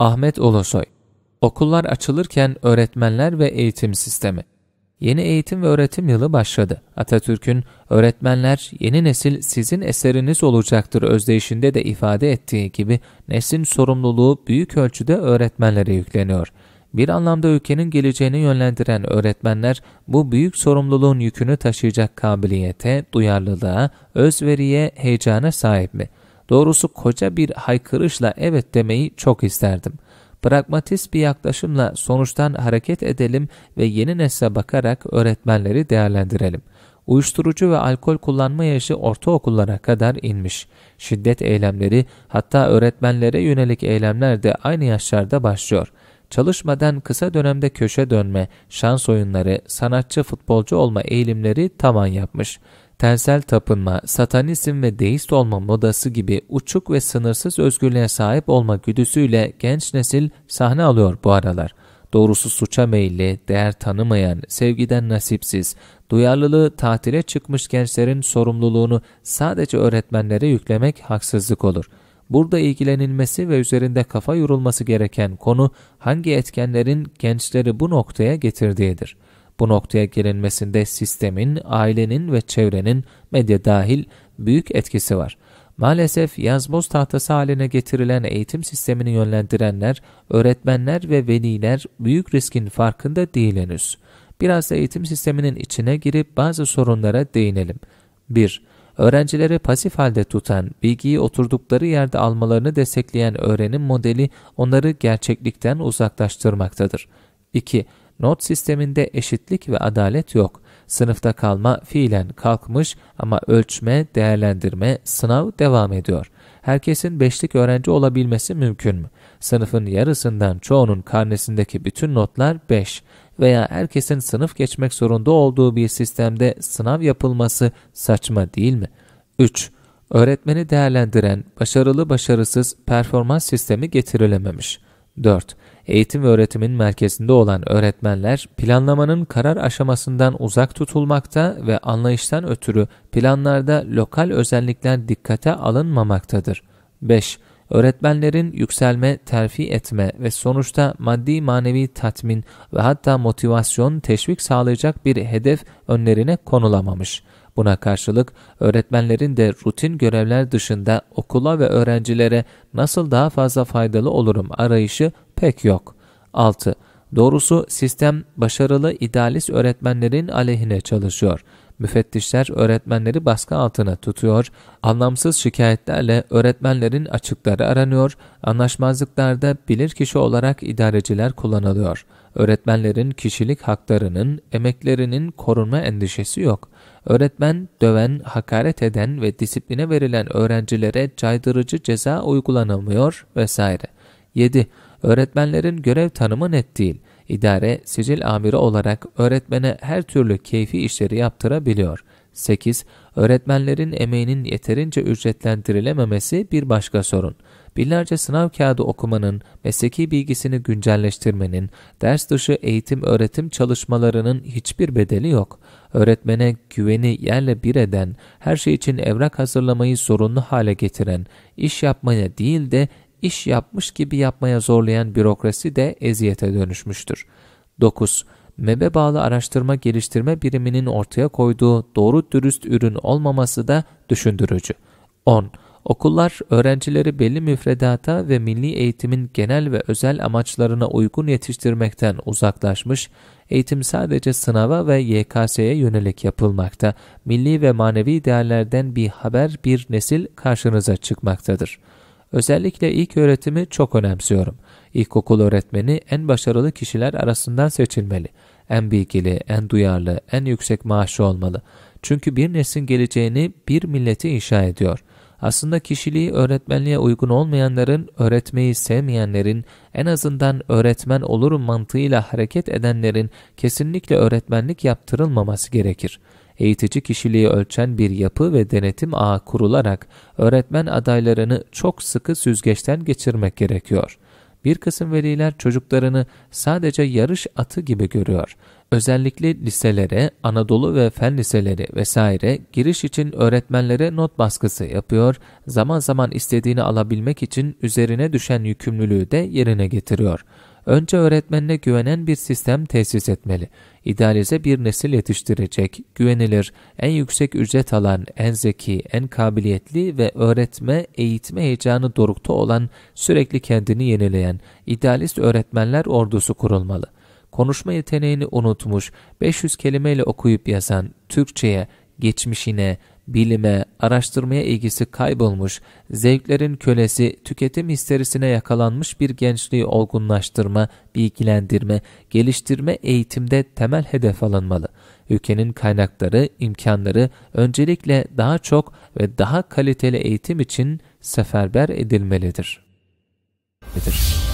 Ahmet Olosoy Okullar açılırken öğretmenler ve eğitim sistemi Yeni eğitim ve öğretim yılı başladı. Atatürk'ün öğretmenler yeni nesil sizin eseriniz olacaktır özdeyişinde de ifade ettiği gibi neslin sorumluluğu büyük ölçüde öğretmenlere yükleniyor. Bir anlamda ülkenin geleceğini yönlendiren öğretmenler bu büyük sorumluluğun yükünü taşıyacak kabiliyete, duyarlılığa, özveriye, heyecana sahip mi? Doğrusu koca bir haykırışla evet demeyi çok isterdim. Pragmatist bir yaklaşımla sonuçtan hareket edelim ve yeni nesle bakarak öğretmenleri değerlendirelim. Uyuşturucu ve alkol kullanma yaşı ortaokullara kadar inmiş. Şiddet eylemleri hatta öğretmenlere yönelik eylemler de aynı yaşlarda başlıyor çalışmadan kısa dönemde köşe dönme, şans oyunları, sanatçı futbolcu olma eğilimleri tavan yapmış. Tensel tapınma, satanizm ve deist olma modası gibi uçuk ve sınırsız özgürlüğe sahip olma güdüsüyle genç nesil sahne alıyor bu aralar. Doğrusu suça meyilli, değer tanımayan, sevgiden nasipsiz, duyarlılığı tatile çıkmış gençlerin sorumluluğunu sadece öğretmenlere yüklemek haksızlık olur.'' Burada ilgilenilmesi ve üzerinde kafa yorulması gereken konu hangi etkenlerin gençleri bu noktaya getirdiğidir. Bu noktaya gelinmesinde sistemin, ailenin ve çevrenin medya dahil büyük etkisi var. Maalesef yazboz tahtası haline getirilen eğitim sistemini yönlendirenler, öğretmenler ve veliler büyük riskin farkında değil henüz. Biraz da eğitim sisteminin içine girip bazı sorunlara değinelim. 1. Öğrencileri pasif halde tutan, bilgiyi oturdukları yerde almalarını destekleyen öğrenim modeli onları gerçeklikten uzaklaştırmaktadır. 2. Not sisteminde eşitlik ve adalet yok. Sınıfta kalma fiilen kalkmış ama ölçme, değerlendirme, sınav devam ediyor. Herkesin beşlik öğrenci olabilmesi mümkün mü? Sınıfın yarısından çoğunun karnesindeki bütün notlar 5 veya herkesin sınıf geçmek zorunda olduğu bir sistemde sınav yapılması saçma değil mi? 3. Öğretmeni değerlendiren başarılı başarısız performans sistemi getirilememiş. 4. Eğitim ve öğretimin merkezinde olan öğretmenler planlamanın karar aşamasından uzak tutulmakta ve anlayıştan ötürü planlarda lokal özellikler dikkate alınmamaktadır. 5. Öğretmenlerin yükselme, terfi etme ve sonuçta maddi manevi tatmin ve hatta motivasyon teşvik sağlayacak bir hedef önlerine konulamamış.'' Buna karşılık öğretmenlerin de rutin görevler dışında okula ve öğrencilere nasıl daha fazla faydalı olurum arayışı pek yok. 6. Doğrusu sistem başarılı idealist öğretmenlerin aleyhine çalışıyor. Müfettişler öğretmenleri baskı altına tutuyor, anlamsız şikayetlerle öğretmenlerin açıkları aranıyor, anlaşmazlıklarda bilirkişi olarak idareciler kullanılıyor.'' Öğretmenlerin kişilik haklarının, emeklerinin korunma endişesi yok. Öğretmen, döven, hakaret eden ve disipline verilen öğrencilere caydırıcı ceza uygulanamıyor vesaire. 7. Öğretmenlerin görev tanımı net değil. İdare, sicil amiri olarak öğretmene her türlü keyfi işleri yaptırabiliyor. 8. Öğretmenlerin emeğinin yeterince ücretlendirilememesi bir başka sorun. Binlerce sınav kağıdı okumanın, mesleki bilgisini güncelleştirmenin, ders dışı eğitim öğretim çalışmalarının hiçbir bedeli yok. Öğretmene güveni yerle bir eden, her şey için evrak hazırlamayı zorunlu hale getiren, iş yapmaya değil de iş yapmış gibi yapmaya zorlayan bürokrasi de eziyete dönüşmüştür. 9. MEB'e bağlı araştırma geliştirme biriminin ortaya koyduğu doğru dürüst ürün olmaması da düşündürücü. 10. Okullar öğrencileri belli müfredata ve milli eğitimin genel ve özel amaçlarına uygun yetiştirmekten uzaklaşmış, eğitim sadece sınava ve YKS'ye yönelik yapılmakta, milli ve manevi değerlerden bir haber bir nesil karşınıza çıkmaktadır.'' Özellikle ilk öğretimi çok önemsiyorum. İlkokul öğretmeni en başarılı kişiler arasından seçilmeli. En bilgili, en duyarlı, en yüksek maaşlı olmalı. Çünkü bir neslin geleceğini bir milleti inşa ediyor. Aslında kişiliği öğretmenliğe uygun olmayanların, öğretmeyi sevmeyenlerin, en azından öğretmen olurum mantığıyla hareket edenlerin kesinlikle öğretmenlik yaptırılmaması gerekir eğitici kişiliği ölçen bir yapı ve denetim ağı kurularak öğretmen adaylarını çok sıkı süzgeçten geçirmek gerekiyor. Bir kısım veliler çocuklarını sadece yarış atı gibi görüyor. Özellikle liselere, Anadolu ve fen liseleri vesaire giriş için öğretmenlere not baskısı yapıyor, zaman zaman istediğini alabilmek için üzerine düşen yükümlülüğü de yerine getiriyor.'' Önce öğretmenine güvenen bir sistem tesis etmeli. İdealize bir nesil yetiştirecek, güvenilir, en yüksek ücret alan, en zeki, en kabiliyetli ve öğretme, eğitme heyecanı dorukta olan, sürekli kendini yenileyen, idealist öğretmenler ordusu kurulmalı konuşma yeteneğini unutmuş, 500 kelimeyle okuyup yazan, Türkçe'ye, geçmişine, bilime, araştırmaya ilgisi kaybolmuş, zevklerin kölesi, tüketim histerisine yakalanmış bir gençliği olgunlaştırma, bilgilendirme, geliştirme eğitimde temel hedef alınmalı. Ülkenin kaynakları, imkanları öncelikle daha çok ve daha kaliteli eğitim için seferber edilmelidir. Edir.